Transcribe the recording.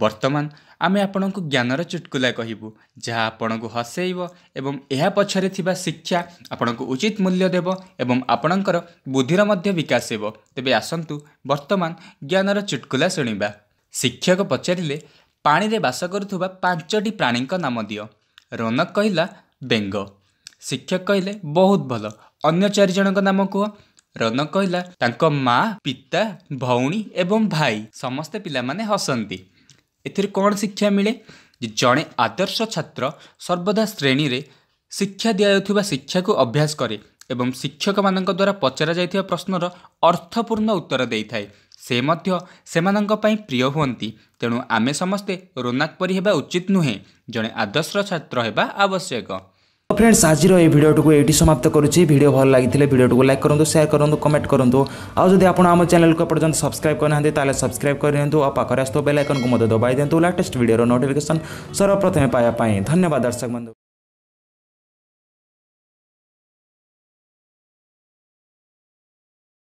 ବର୍ତ୍ତମାନ ଆମେ ଆପଣଙ୍କୁ ଜ୍ଞାନର ଚୁଟକୁଲା କହିବୁ ଯାହା ଆପଣଙ୍କୁ ହସେଇବ ଏବଂ ଏହା ପଛରେ ଥିବା ଶିକ୍ଷା ଆପଣଙ୍କୁ ଉଚିତ ମୂଲ୍ୟ ଦେବ ଏବଂ ଆପଣଙ୍କର ବୁଦ୍ଧିର ମଧ୍ୟ ବିକାଶ ହେବ ତେବେ ଆସନ୍ତୁ ବର୍ତ୍ତମାନ ଜ୍ଞାନର ଚୁଟକୁଲା ଶୁଣିବା ଶିକ୍ଷକ ପଚାରିଲେ ପାଣିରେ ବାସ କରୁଥିବା ପାଞ୍ଚଟି ପ୍ରାଣୀଙ୍କ ନାମ ଦିଅ ରୋନକ କହିଲା ବେଙ୍ଗ ଶିକ୍ଷକ କହିଲେ ବହୁତ ଭଲ ଅନ୍ୟ ଚାରି ଜଣଙ୍କ ନାମ କୁହ ରୋନକ କହିଲା ତାଙ୍କ ମା ପିତା ଭଉଣୀ ଏବଂ ଭାଇ ସମସ୍ତେ ପିଲାମାନେ ହସନ୍ତି ଏଥିରେ କ'ଣ ଶିକ୍ଷା ମିଳେ ଯେ ଜଣେ ଆଦର୍ଶ ଛାତ୍ର ସର୍ବଦା ଶ୍ରେଣୀରେ ଶିକ୍ଷା ଦିଆଯାଉଥିବା ଶିକ୍ଷାକୁ ଅଭ୍ୟାସ କରେ ଏବଂ ଶିକ୍ଷକମାନଙ୍କ ଦ୍ୱାରା ପଚରା ଯାଇଥିବା ପ୍ରଶ୍ନର ଅର୍ଥପୂର୍ଣ୍ଣ ଉତ୍ତର ଦେଇଥାଏ ସେ ମଧ୍ୟ ସେମାନଙ୍କ ପାଇଁ ପ୍ରିୟ ହୁଅନ୍ତି ତେଣୁ ଆମେ ସମସ୍ତେ ରୋନାକ୍ ପରି ହେବା ଉଚିତ ନୁହେଁ ଜଣେ ଆଦର୍ଶ ଛାତ୍ର ହେବା ଆବଶ୍ୟକ फ्रेंड्स तो आज ये को ये समाप्त करुच्छी भिडियो भल लगी भिडियो को लाइक करूँ सेयार करूँ कमेंट करूँ आज जब आप आम चैनल को पर्यटन सब्सक्राइब करना तेल सब्सक्राइब करनी आ पाखे आसो बेल को मत दबाई दिखाँ लेटेस्ट भिडियो नोटिफिकेसन सर्वप्रथमें पाया धन्यवाद दर्शक बंधु